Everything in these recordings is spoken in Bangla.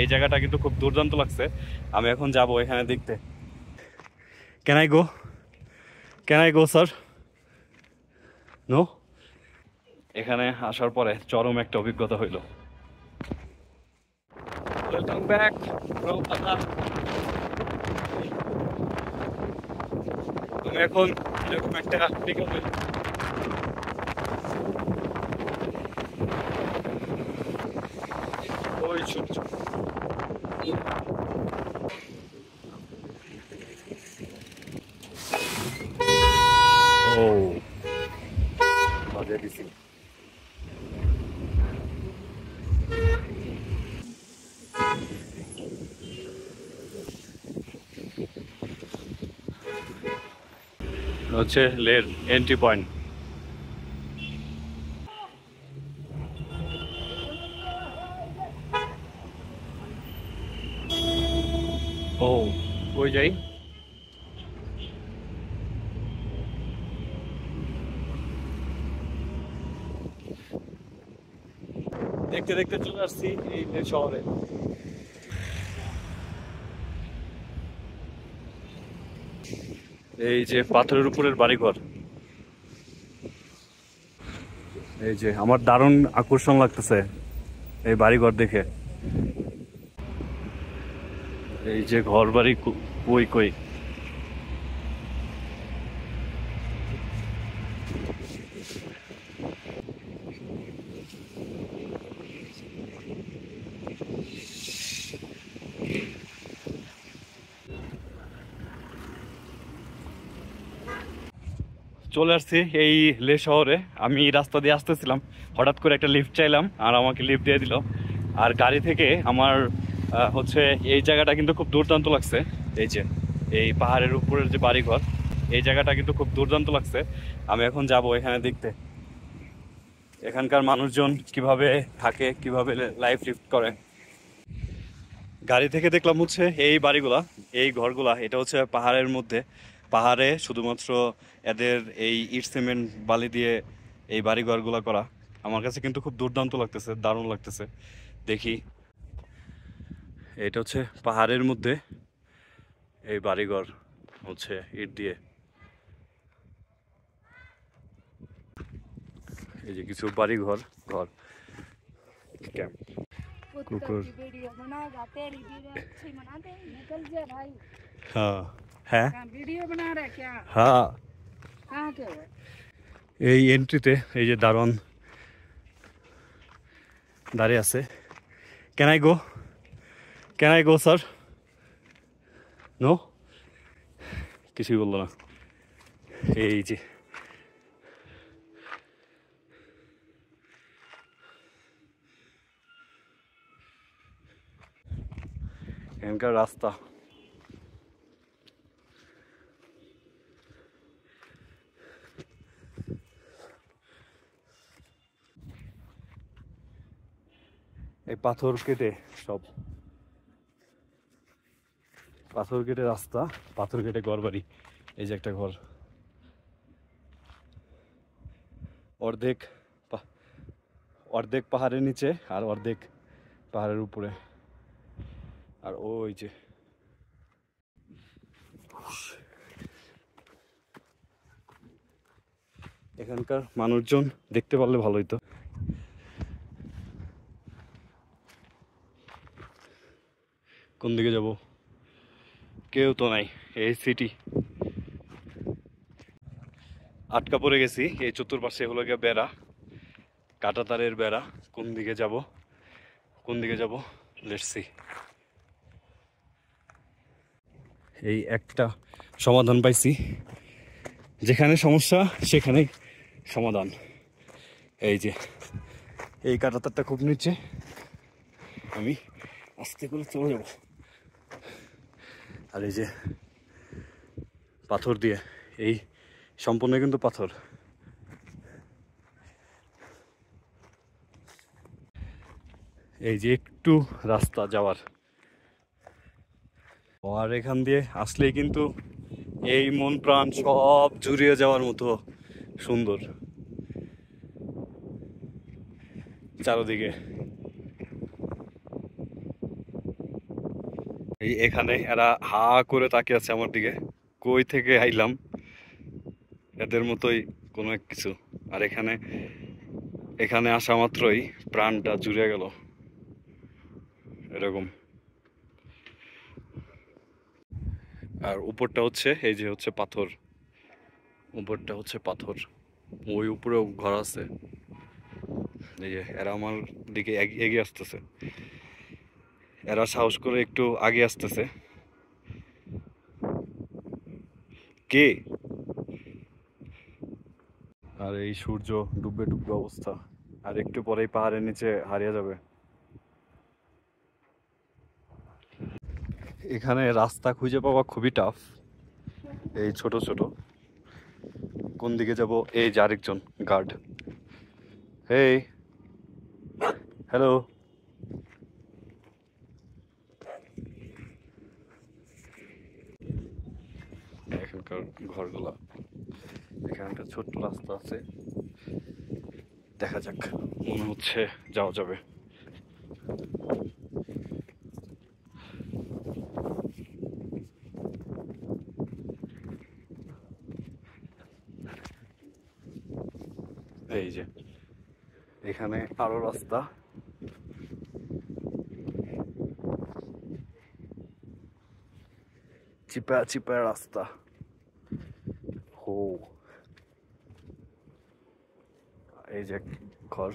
এই জায়গাটা কিন্তু খুব দুর্দান্ত লাগছে আমি এখন যাব এখানে দেখতে can I go can I go sir no এখানে আসার পরে চরম একটা অভিজ্ঞতা হইল তুমি এখন এরকম একটা জেডিসি হচ্ছে লের এন্ট্রি পয়েন্ট ও ওই যাই দেখতে দেখতে চলে আসছি এই শহরে এই যে পাথরের উপরের বাড়িঘর এই যে আমার দারুণ আকর্ষণ লাগতেছে এই বাড়িঘর দেখে এই যে ঘর বাড়ি কই কই চলে আসছি এই লে শহরে আমি রাস্তা দিয়ে আসতেছিলাম হঠাৎ করে একটা লিফ্ট চাইলাম আর আমাকে লিফ্ট দিয়ে দিল আর গাড়ি থেকে আমার হচ্ছে এই জায়গাটা কিন্তু খুব দুর্দান্ত লাগছে এই যে এই পাহাড়ের উপরের যে বাড়িঘর এই জায়গাটা কিন্তু খুব দুর্দান্ত লাগছে আমি এখন যাব এখানে দেখতে এখানকার মানুষজন কিভাবে থাকে কিভাবে লাইফ লিফ্ট করে গাড়ি থেকে দেখলাম হচ্ছে এই বাড়িগুলা এই ঘরগুলা এটা হচ্ছে পাহাড়ের মধ্যে পাহাড়ে শুধুমাত্র এদের এই ইট সিমেন্ট বালি দিয়ে এই বাড়িঘরগুলো করা আমার কাছে কিন্তু খুব দুর্দান্ত লাগতেছে দারুণ লাগতেছে দেখি এটা হচ্ছে পাহাড়ের মধ্যে এই বাড়িঘর হচ্ছে ইট দিয়ে এই যে কিছু বাড়িঘর ঘর ক্যাম্প কুকুর হ্যাঁ হ্যাঁ वीडियो बना रहा क्या हाँ कहाँ के এই এন্ট্রিতে এই যে দারোয়ান দাঁড়িয়ে আছে can I go can I go sir no কিছুই বললো না এই যে এখানকার রাস্তা এই পাথর কেটে সব পাথর কেটে রাস্তা পাথর কেটে ঘর বাড়ি এই যে একটা ঘর অর্ধেক অর্ধেক পাহাড়ের নিচে আর অর্ধেক পাহাড়ের উপরে আর ওই যে এখানকার মানুষজন দেখতে পারলে ভালোই তো কোন দিকে যাব কেউ তো নাই এই সিটি আটকা পড়ে গেছি এই চতুর্পাশে হলো গিয়ে বেড়া কাটাতারের বেড়া কোন দিকে যাব কোন দিকে যাব লেটসি এই একটা সমাধান পাইছি যেখানে সমস্যা সেখানে সমাধান এই যে এই কাটাতারটা খুব নিচ্ছে আমি আস্তে করে চলে যাবো আর এই যে পাথর দিয়ে এই সম্পূর্ণ কিন্তু পাথর এই যে একটু রাস্তা যাওয়ার আর এখান দিয়ে আসলেই কিন্তু এই মন প্রাণ সব জুড়িয়ে যাওয়ার মতো সুন্দর চারোদিকে এই এখানে এরা হা করে তাকিয়ে আছে আমার দিকে কই থেকে আইলাম এদের মতোই কোনো এক কিছু আর এখানে এখানে আসা মাত্রই প্রাণটা জুড়ে গেল এরকম আর উপরটা হচ্ছে এই যে হচ্ছে পাথর উপরটা হচ্ছে পাথর ওই উপরেও ঘর আছে এই যে এরা আমার দিকে এগিয়ে আসতেছে এরা সাহস করে একটু আগে আসতেছে কে আর এই সূর্য ডুববে ডুববে অবস্থা আর একটু পরেই পাহাড়ের নিচে হারিয়ে যাবে এখানে রাস্তা খুঁজে পাওয়া খুবই টাফ এই ছোট ছোট কোন দিকে যাব এই যে আরেকজন গার্ড হেই হ্যালো এখানকার ঘরগুলা এখানে একটা ছোট্ট রাস্তা আছে দেখা যাক মনে হচ্ছে যাওয়া যাবে এই যে এখানে আরো রাস্তা চিপা চিপা রাস্তা ও এই যে ঘর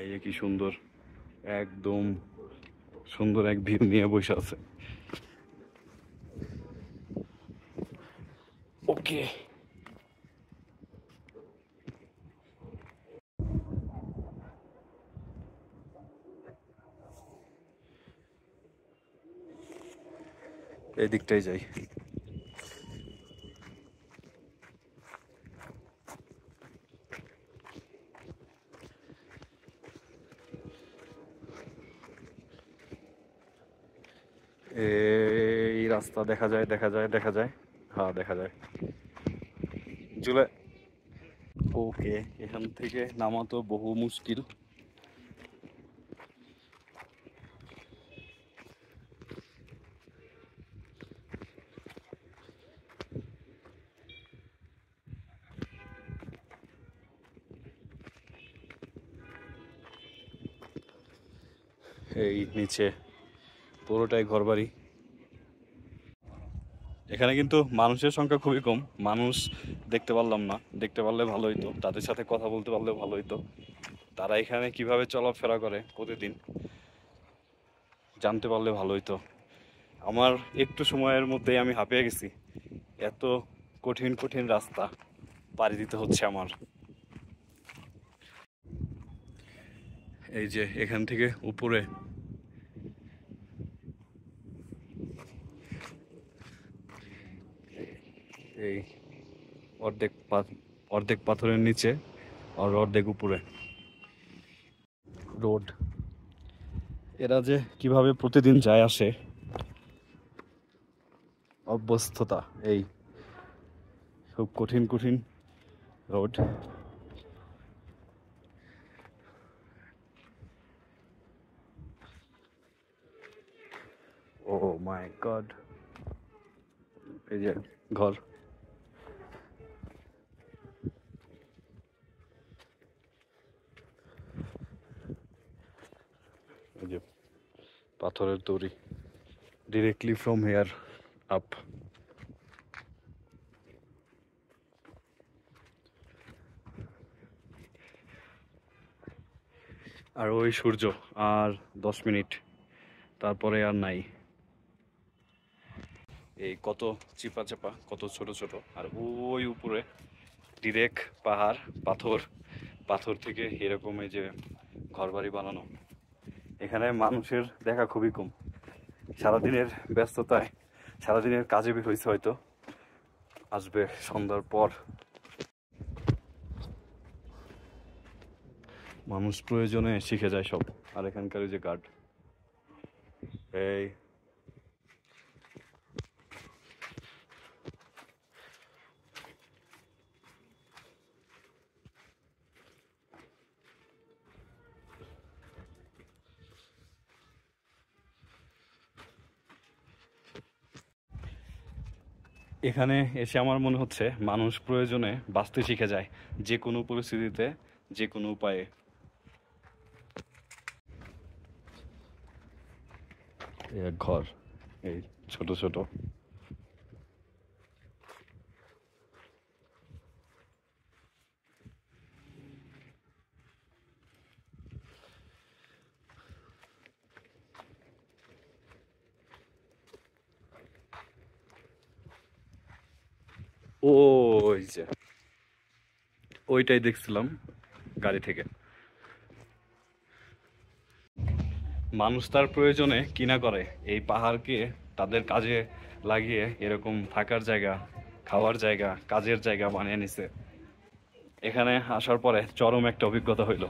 এই যে কি সুন্দর একদম সুন্দর এক ভিউ নিয়ে বসে আছে ওকে এই দিকটাই যাই এই রাস্তা দেখা যায় দেখা যায় দেখা যায় হ্যাঁ দেখা যায় জুলাই ওকে এখান থেকে নামা তো বহু মুশকিল এই নিচে পুরোটাই ঘরবাড়ি এখানে কিন্তু মানুষের সংখ্যা খুবই কম মানুষ দেখতে পারলাম না দেখতে পারলে ভালো হইতো তাদের সাথে কথা বলতে পারলে ভালো হইতো তারা এখানে কিভাবে চলাফেরা করে প্রতিদিন জানতে পারলে ভালো হইতো আমার একটু সময়ের মধ্যে আমি হাঁপিয়ে গেছি এত কঠিন কঠিন রাস্তা পাড়ি দিতে হচ্ছে আমার এই যে এখান থেকে উপরে এই অর্ধেক অর্ধেক পাথরের নিচে আর অর্ধেক উপরে রোড এরা যে কিভাবে প্রতিদিন যায় আসে অভ্যস্ততা এই খুব কঠিন কঠিন রোড ও oh মাই এই যে ঘর এই যে পাথরের দড়ি ডিরেক্টলি ফ্রম হেয়ার আপ আর ওই সূর্য আর দশ মিনিট তারপরে আর নাই এই কত চিপা চাপা কত ছোট ছোট আর ওই উপরে ডিরেক্ট পাহাড় পাথর পাথর থেকে এরকম এই যে ঘরবাড়ি বানানো এখানে মানুষের দেখা খুবই কম সারাদিনের ব্যস্ততায় সারাদিনের কাজে বের হয়েছে হয়তো আসবে সন্ধ্যার পর মানুষ প্রয়োজনে শিখে যায় সব আর এখানকার যে গার্ড এই এখানে এসে আমার মনে হচ্ছে মানুষ প্রয়োজনে বাঁচতে শিখে যায় যে কোনো পরিস্থিতিতে যে কোনো উপায়ে ঘর এই ছোট ছোট ওই যে ওইটাই দেখছিলাম গাড়ি থেকে মানুষ তার প্রয়োজনে কিনা করে এই পাহাড়কে তাদের কাজে লাগিয়ে এরকম থাকার জায়গা খাওয়ার জায়গা কাজের জায়গা বানিয়ে নিছে এখানে আসার পরে চরম একটা অভিজ্ঞতা হইলো